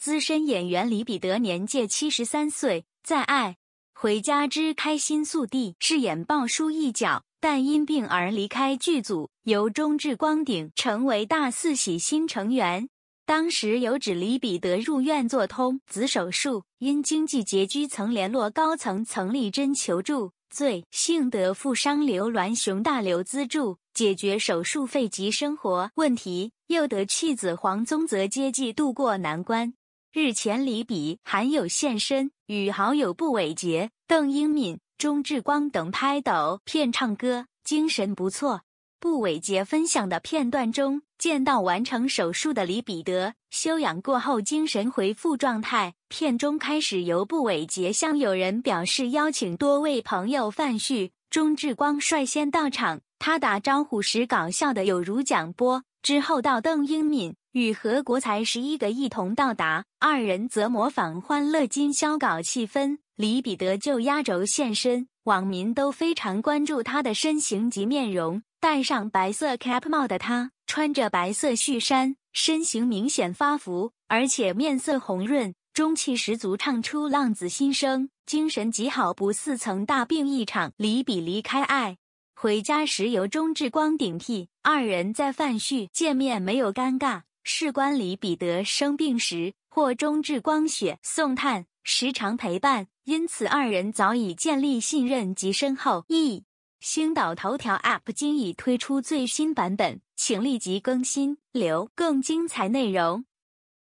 资深演员李彼得年届七十三岁，在《爱回家之开心速递》饰演鲍叔一角，但因病而离开剧组，由中至光顶成为大四喜新成员。当时有指李彼得入院做通子手术，因经济拮据，曾联络高层曾丽珍求助，最幸得富商刘銮雄大刘资助解决手术费及生活问题，又得妻子黄宗泽接济度过难关。日前，李比含有现身，与好友步伟杰、邓英敏、钟志光等拍抖片唱歌，精神不错。步伟杰分享的片段中，见到完成手术的李彼得休养过后精神回复状态。片中开始由步伟杰向友人表示邀请，多位朋友范旭、钟志光率先到场，他打招呼时搞笑的有如蒋波，之后到邓英敏。与何国才十一个一同到达，二人则模仿《欢乐今宵》搞气氛。李彼得就压轴现身，网民都非常关注他的身形及面容。戴上白色 cap 帽的他，穿着白色恤衫，身形明显发福，而且面色红润，中气十足唱出《浪子心声》，精神极好，不似曾大病一场。李比离开爱，回家时由钟志光顶替，二人在饭叙见面没有尴尬。士官里，彼得生病时或中治光雪送炭，时常陪伴，因此二人早已建立信任及深厚一星岛头条 App 今已推出最新版本，请立即更新，留更精彩内容。